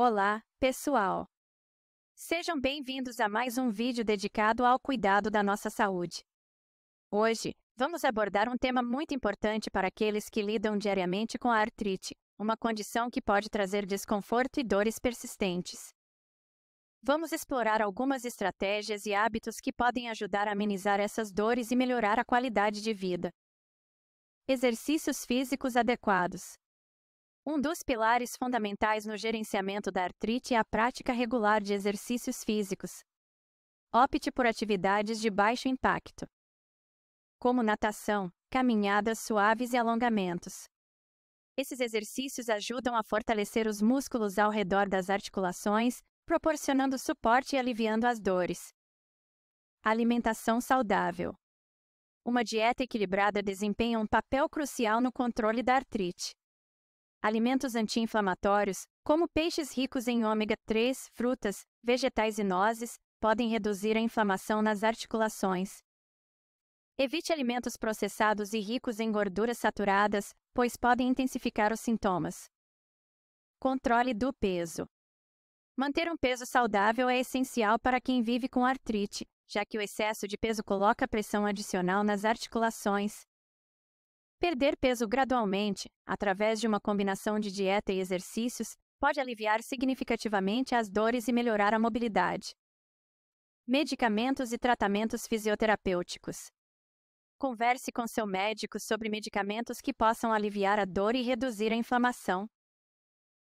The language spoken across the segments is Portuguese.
Olá, pessoal! Sejam bem-vindos a mais um vídeo dedicado ao cuidado da nossa saúde. Hoje, vamos abordar um tema muito importante para aqueles que lidam diariamente com a artrite, uma condição que pode trazer desconforto e dores persistentes. Vamos explorar algumas estratégias e hábitos que podem ajudar a amenizar essas dores e melhorar a qualidade de vida. Exercícios físicos adequados. Um dos pilares fundamentais no gerenciamento da artrite é a prática regular de exercícios físicos. Opte por atividades de baixo impacto, como natação, caminhadas suaves e alongamentos. Esses exercícios ajudam a fortalecer os músculos ao redor das articulações, proporcionando suporte e aliviando as dores. Alimentação saudável. Uma dieta equilibrada desempenha um papel crucial no controle da artrite alimentos anti-inflamatórios, como peixes ricos em ômega 3, frutas, vegetais e nozes, podem reduzir a inflamação nas articulações. Evite alimentos processados e ricos em gorduras saturadas, pois podem intensificar os sintomas. Controle do peso. Manter um peso saudável é essencial para quem vive com artrite, já que o excesso de peso coloca pressão adicional nas articulações, Perder peso gradualmente, através de uma combinação de dieta e exercícios, pode aliviar significativamente as dores e melhorar a mobilidade. Medicamentos e tratamentos fisioterapêuticos. Converse com seu médico sobre medicamentos que possam aliviar a dor e reduzir a inflamação.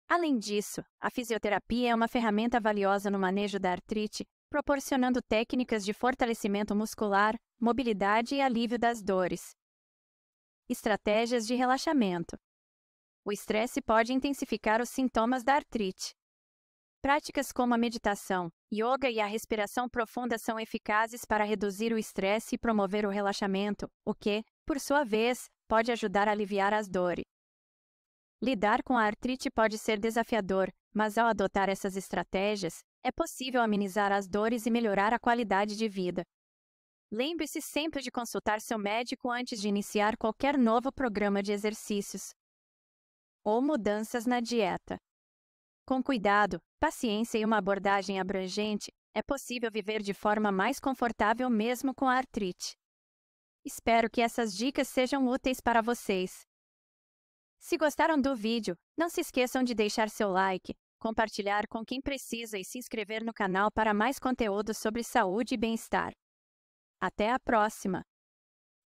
Além disso, a fisioterapia é uma ferramenta valiosa no manejo da artrite, proporcionando técnicas de fortalecimento muscular, mobilidade e alívio das dores. Estratégias de relaxamento. O estresse pode intensificar os sintomas da artrite. Práticas como a meditação, yoga e a respiração profunda são eficazes para reduzir o estresse e promover o relaxamento, o que, por sua vez, pode ajudar a aliviar as dores. Lidar com a artrite pode ser desafiador, mas ao adotar essas estratégias, é possível amenizar as dores e melhorar a qualidade de vida. Lembre-se sempre de consultar seu médico antes de iniciar qualquer novo programa de exercícios ou mudanças na dieta. Com cuidado, paciência e uma abordagem abrangente, é possível viver de forma mais confortável mesmo com a artrite. Espero que essas dicas sejam úteis para vocês. Se gostaram do vídeo, não se esqueçam de deixar seu like, compartilhar com quem precisa e se inscrever no canal para mais conteúdo sobre saúde e bem-estar. Até a próxima!